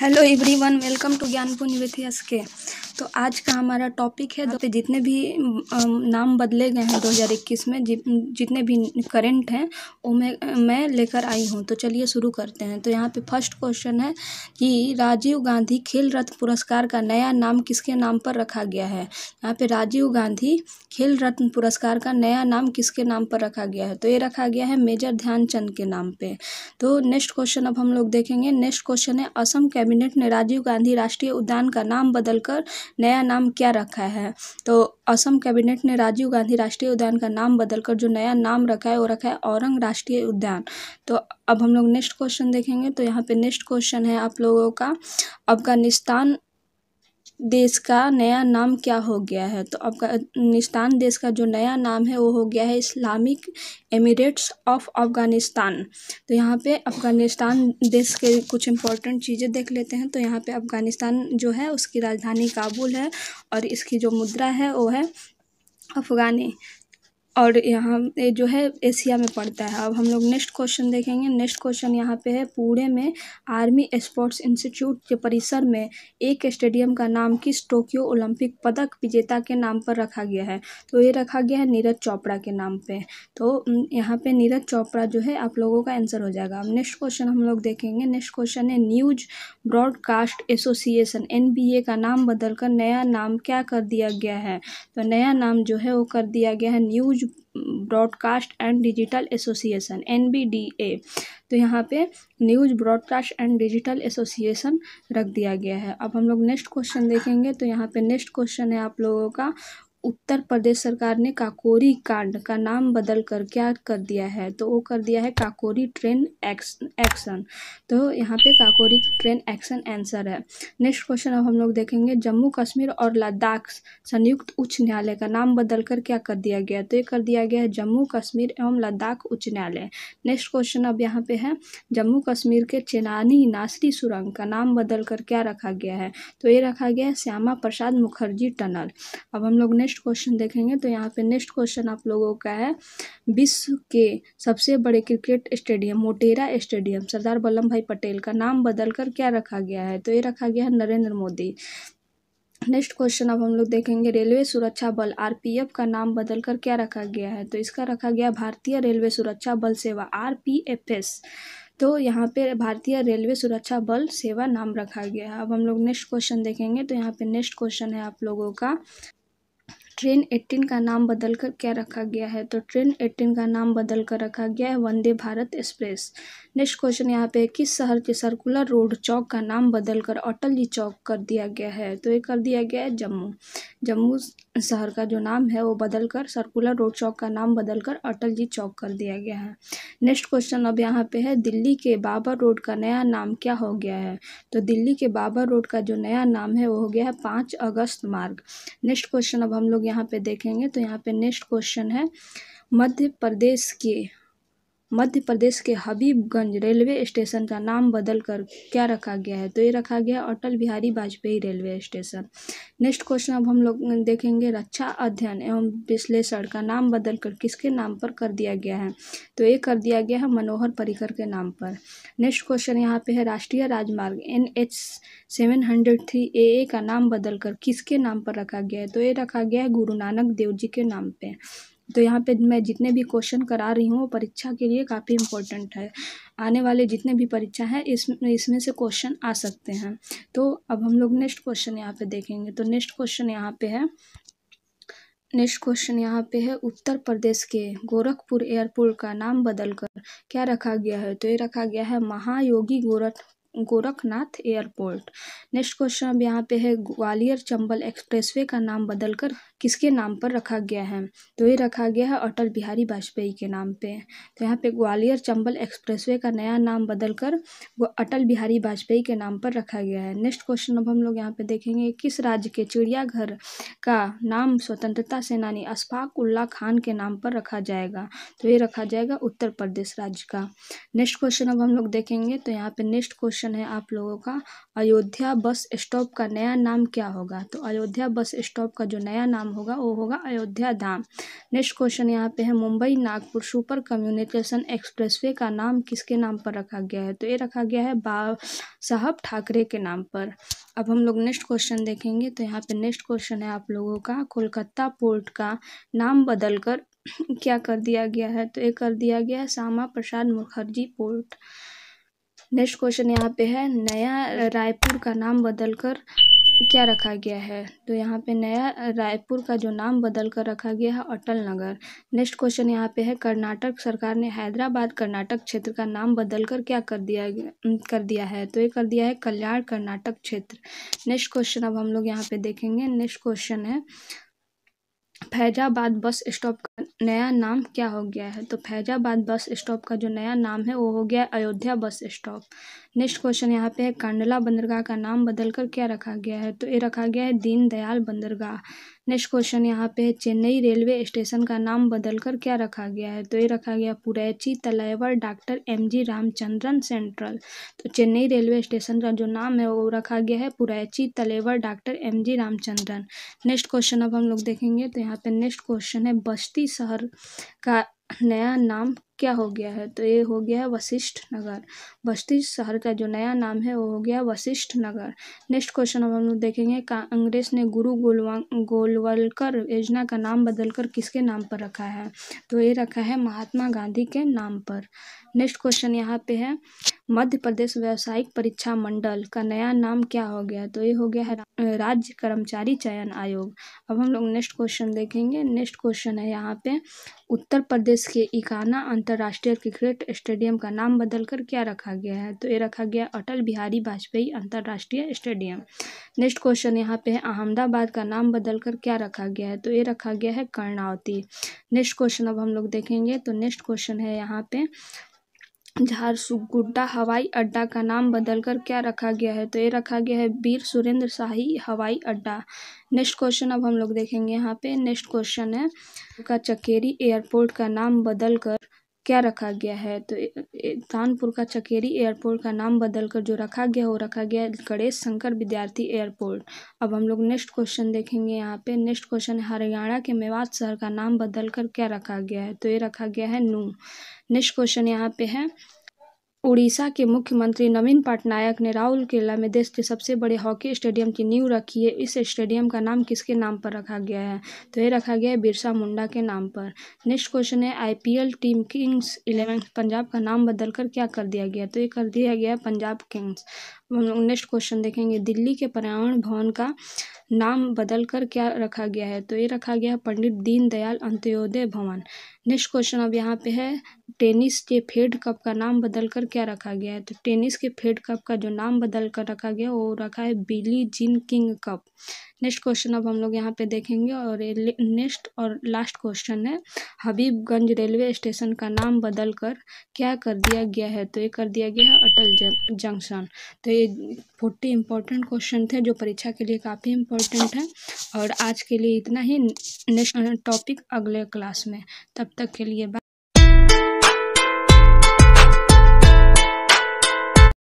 Hello everyone welcome to Gyanpur S K तो आज का हमारा टॉपिक है तो जितने भी नाम बदले गए हैं 2021 में जितने भी करेंट हैं वो मैं मैं लेकर आई हूँ तो चलिए शुरू करते हैं तो यहाँ पे फर्स्ट क्वेश्चन है कि राजीव गांधी खेल रत्न पुरस्कार का नया नाम किसके नाम पर रखा गया है यहाँ पे राजीव गांधी खेल रत्न पुरस्कार का नया नाम किसके नाम पर रखा गया है तो ये रखा गया है मेजर ध्यानचंद के नाम पर तो नेक्स्ट क्वेश्चन अब हम लोग देखेंगे नेक्स्ट क्वेश्चन है असम कैबिनेट ने राजीव गांधी राष्ट्रीय उद्यान का नाम बदलकर नया नाम क्या रखा है तो असम कैबिनेट ने राजीव गांधी राष्ट्रीय उद्यान का नाम बदलकर जो नया नाम रखा है वो रखा है औरंग राष्ट्रीय उद्यान तो अब हम लोग नेक्स्ट क्वेश्चन देखेंगे तो यहाँ पे नेक्स्ट क्वेश्चन है आप लोगों का अफगानिस्तान देश का नया नाम क्या हो गया है तो अफ़ग़ानिस्तान देश का जो नया नाम है वो हो गया है इस्लामिक एमिरेट्स ऑफ अफ़ग़ानिस्तान तो यहाँ पे अफ़ग़ानिस्तान देश के कुछ इम्पोर्टेंट चीज़ें देख लेते हैं तो यहाँ पे अफ़ग़ानिस्तान जो है उसकी राजधानी काबुल है और इसकी जो मुद्रा है वो है अफ़ग़ानी और यहाँ जो है एशिया में पड़ता है अब हम लोग नेक्स्ट क्वेश्चन देखेंगे नेक्स्ट क्वेश्चन यहाँ पे है पुणे में आर्मी स्पोर्ट्स इंस्टीट्यूट के परिसर में एक स्टेडियम का नाम किस टोक्यो ओलंपिक पदक विजेता के नाम पर रखा गया है तो ये रखा गया है नीरज चोपड़ा के नाम पे तो यहाँ पे नीरज चोपड़ा जो है आप लोगों का आंसर हो जाएगा अब नेक्स्ट क्वेश्चन हम लोग देखेंगे नेक्स्ट क्वेश्चन है न्यूज ब्रॉडकास्ट एसोसिएशन एन का नाम बदलकर नया नाम क्या कर दिया गया है तो नया नाम जो है वो कर दिया गया है news news broadcast and digital association N तो यहाँ पे news broadcast and digital association रख दिया गया है अब हम लोग नेक्स्ट क्वेश्चन देखेंगे तो यहाँ पे नेक्स्ट क्वेश्चन है आप लोगों का उत्तर प्रदेश सरकार ने काकोरी कांड का नाम बदल कर क्या कर दिया है तो वो कर दिया है काकोरी ट्रेन एक्स एक्शन तो यहाँ पे काकोरी ट्रेन एक्शन आंसर है नेक्स्ट क्वेश्चन अब हम लोग देखेंगे जम्मू कश्मीर और लद्दाख संयुक्त उच्च न्यायालय का नाम बदल कर क्या कर दिया गया तो ये कर दिया गया है जम्मू कश्मीर एवं लद्दाख उच्च न्यायालय नेक्स्ट क्वेश्चन अब यहाँ पे है जम्मू कश्मीर के चेनानी नासरी सुरंग का नाम बदल कर क्या रखा गया है तो ये रखा गया है श्यामा प्रसाद मुखर्जी टनल अब हम लोग ने नेक्स्ट क्वेश्चन देखेंगे तो यहाँ पे नेक्स्ट क्वेश्चन आप लोगों का है विश्व के सबसे बड़े cricket stadium Motera stadium Sardar Vallabh Bhai Patel का नाम बदलकर क्या रखा गया है तो ये रखा गया है नरेंद्र मोदी नेक्स्ट क्वेश्चन अब हम लोग देखेंगे रेलवे सुरक्षा बल आरपीएफ का नाम बदलकर क्या रखा गया है तो इसका रखा गया भारतीय रेलवे सुरक्षा बल सेवा आरपीएफएस तो यहाँ पे भारतीय रेलवे सुरक्षा बल सेवा नाम रखा गया है अब हम लोग नेक्स्ट क्वेश्चन देखेंगे तो यहाँ पे नेक्स्ट क्वेश्चन है आप लोगों का ट्रेन एट्टीन का नाम बदल कर क्या रखा गया है तो ट्रेन एट्टीन का नाम बदल कर रखा गया है Vande Bharat express next question यहाँ पे है किस शहर के सर्कुलर रोड चौक का नाम बदलकर अटल जी चौक कर दिया गया है तो ये कर दिया गया है जम्मू जम्मू शहर का जो नाम है वो बदलकर सर्कुलर रोड चौक का नाम बदलकर अटल जी चौक कर दिया गया है नेक्स्ट क्वेश्चन अब यहाँ पे है दिल्ली के बाबर रोड का नया नाम क्या हो गया है तो दिल्ली के बाबर रोड का जो नया नाम है वो हो गया है पाँच अगस्त मार्ग नेक्स्ट क्वेश्चन अब हम लोग यहाँ पे देखेंगे तो यहाँ पे नेक्स्ट क्वेश्चन है मध्य प्रदेश के मध्य प्रदेश के हबीबगंज रेलवे स्टेशन का नाम बदल कर क्या रखा गया है तो ये रखा गया Atal Bihari Vajpayee railway station next question अब हम लोग देखेंगे रक्षा अध्ययन एवं विश्लेषण का नाम बदल कर किसके नाम पर कर दिया गया है तो ये कर दिया गया है मनोहर पर्रिकर के नाम पर नेक्स्ट क्वेश्चन यहाँ पे है राष्ट्रीय राजमार्ग N H seven hundred three A A का नाम बदल कर किसके नाम पर रखा गया है तो ये रखा गया है गुरु नानक देव जी के नाम पर तो यहाँ पे मैं जितने भी क्वेश्चन करा रही हूँ वो परीक्षा के लिए काफ़ी इम्पोर्टेंट है आने वाले जितने भी परीक्षा हैं इसमें इसमें से क्वेश्चन आ सकते हैं तो अब हम लोग नेक्स्ट क्वेश्चन यहाँ पे देखेंगे तो नेक्स्ट क्वेश्चन यहाँ पे है नेक्स्ट क्वेश्चन यहाँ पे है उत्तर प्रदेश के गोरखपुर एयरपोर्ट का नाम बदलकर क्या रखा गया है तो ये रखा गया है Mahayogi Gorakh Gorakhnath airport next question अब यहाँ पे है ग्वालियर चंबल एक्सप्रेसवे का नाम बदलकर किसके नाम पर रखा गया है तो ये रखा गया है अटल बिहारी वाजपेयी के नाम पे तो यहाँ पे ग्वालियर चंबल एक्सप्रेसवे का नया नाम बदलकर अटल बिहारी वाजपेयी के नाम पर रखा गया है नेक्स्ट क्वेश्चन अब हम लोग यहाँ पे देखेंगे किस राज्य के चिड़ियाघर का नाम स्वतंत्रता सेनानी अशफाक उल्ला खान के नाम पर रखा जाएगा तो ये रखा जाएगा उत्तर प्रदेश राज्य का नेक्स्ट क्वेश्चन अब हम लोग देखेंगे तो यहाँ पे नेक्स्ट क्वेश्चन क्वेश्चन है आप लोगों का अयोध्या बस स्टॉप का नया नाम क्या होगा तो अयोध्या बस स्टॉप का जो नया नाम होगा वो होगा अयोध्या धाम नेक्स्ट क्वेश्चन यहाँ पे है Mumbai Nagpur super communication expressway का नाम किसके नाम पर रखा गया है तो ये रखा गया है बा साहब ठाकरे के नाम पर अब हम लोग नेक्स्ट क्वेश्चन देखेंगे तो यहाँ पे नेक्स्ट क्वेश्चन है आप लोगों का कोलकाता पोर्ट का नाम बदलकर क्या कर दिया गया है तो ये कर दिया गया है Shyama Prasad Mukherjee port next question यहाँ पे है नया रायपुर का नाम बदलकर क्या रखा गया है तो यहाँ पे नया रायपुर का जो नाम बदल कर रखा गया है अटल नगर नेक्स्ट क्वेश्चन यहाँ पे है कर्नाटक सरकार ने हैदराबाद कर्नाटक क्षेत्र का नाम बदल कर क्या कर दिया कर दिया है तो ये कर दिया है कल्याण कर्नाटक क्षेत्र नेक्स्ट क्वेश्चन अब हम लोग यहाँ पे देखेंगे नेक्स्ट क्वेश्चन है फैज़ाबाद बस स्टॉप का नया नाम क्या हो गया है तो फैज़ाबाद बस स्टॉप का जो नया नाम है वो हो गया Ayodhya bus stop next question यहाँ पे है कांडला बंदरगाह का नाम बदलकर क्या रखा गया है तो ये रखा गया है दीनदयाल बंदरगाह नेक्स्ट क्वेश्चन यहाँ पे है चेन्नई रेलवे स्टेशन का नाम बदलकर क्या रखा गया है तो ये रखा गया Puratchi Thalaivar doctor M G Ramachandran central तो चेन्नई रेलवे स्टेशन का जो नाम है वो रखा गया है Puratchi Thalaivar doctor M G Ramachandran next question अब हम लोग देखेंगे तो यहाँ पे नेक्स्ट क्वेश्चन है बस्ती शहर का नया नाम क्या हो गया है तो ये हो गया है वशिष्ठ नगर बस्ती शहर का जो नया नाम है वो हो गया वशिष्ठ नगर नेक्स्ट क्वेश्चन अब हम लोग देखेंगे कांग्रेस ने गुरु गोलवा गोलवलकर योजना का नाम बदलकर किसके नाम पर रखा है तो ये रखा है महात्मा गांधी के नाम पर नेक्स्ट क्वेश्चन यहाँ पे है मध्य प्रदेश व्यावसायिक परीक्षा मंडल का नया नाम क्या हो गया तो ये हो गया है राज्य कर्मचारी चयन आयोग अब हम लोग नेक्स्ट क्वेश्चन देखेंगे नेक्स्ट क्वेश्चन है यहाँ पे उत्तर प्रदेश के इकाना अंतर्राष्ट्रीय क्रिकेट स्टेडियम का नाम बदल कर क्या रखा गया है तो ये रखा गया अटल बिहारी वाजपेयी अंतर्राष्ट्रीय स्टेडियम नेक्स्ट क्वेश्चन यहाँ पे है अहमदाबाद का नाम बदल कर क्या रखा गया है तो ये रखा गया है कर्णावती नेक्स्ट क्वेश्चन अब हम लोग देखेंगे तो नेक्स्ट क्वेश्चन है यहाँ पे झारसुगुड्डा हवाई अड्डा का नाम बदलकर क्या रखा गया है तो ये रखा गया है वीर सुरेंद्र शाही हवाई अड्डा नेक्स्ट क्वेश्चन अब हम लोग देखेंगे यहाँ पे नेक्स्ट क्वेश्चन है का चकेरी एयरपोर्ट का नाम बदलकर क्या रखा गया है तो कानपुर का चकेरी एयरपोर्ट का नाम बदल कर जो रखा गया वो रखा गया गणेश शंकर विद्यार्थी एयरपोर्ट अब हम लोग नेक्स्ट क्वेश्चन देखेंगे यहाँ पे नेक्स्ट क्वेश्चन हरियाणा के मेवात शहर का नाम बदल कर क्या रखा गया है तो ये रखा गया है नू नेक्स्ट क्वेश्चन यहाँ पे है उड़ीसा के मुख्यमंत्री नवीन पटनायक ने राहुल केला में देश के सबसे बड़े हॉकी स्टेडियम की नींव रखी है इस स्टेडियम का नाम किसके नाम पर रखा गया है तो ये रखा गया है बिरसा मुंडा के नाम पर नेक्स्ट क्वेश्चन है IPL team Kings Eleven Punjab का नाम बदलकर क्या कर दिया गया तो ये कर दिया गया है पंजाब किंग्स नेक्स्ट क्वेश्चन देखेंगे दिल्ली के पर्यावरण भवन का नाम बदलकर क्या रखा गया है तो ये रखा गया है पंडित दीनदयाल अंत्योदय भवन नेक्स्ट क्वेश्चन अब यहाँ पे है टेनिस के फेड कप का नाम बदल कर क्या रखा गया है तो टेनिस के फेड कप का जो नाम बदल कर रखा गया वो रखा है Billie Jean King Cup next question अब हम लोग यहाँ पे देखेंगे और नेक्स्ट और लास्ट क्वेश्चन है हबीबगंज रेलवे स्टेशन का नाम बदल कर क्या कर दिया गया है तो ये कर दिया गया है अटल जंक्शन तो ये फोर्टी इंपॉर्टेंट क्वेश्चन थे जो परीक्षा के लिए काफ़ी इंपॉर्टेंट है और आज के लिए इतना ही नेक्स्ट टॉपिक अगले क्लास में तब तक के लिए बा।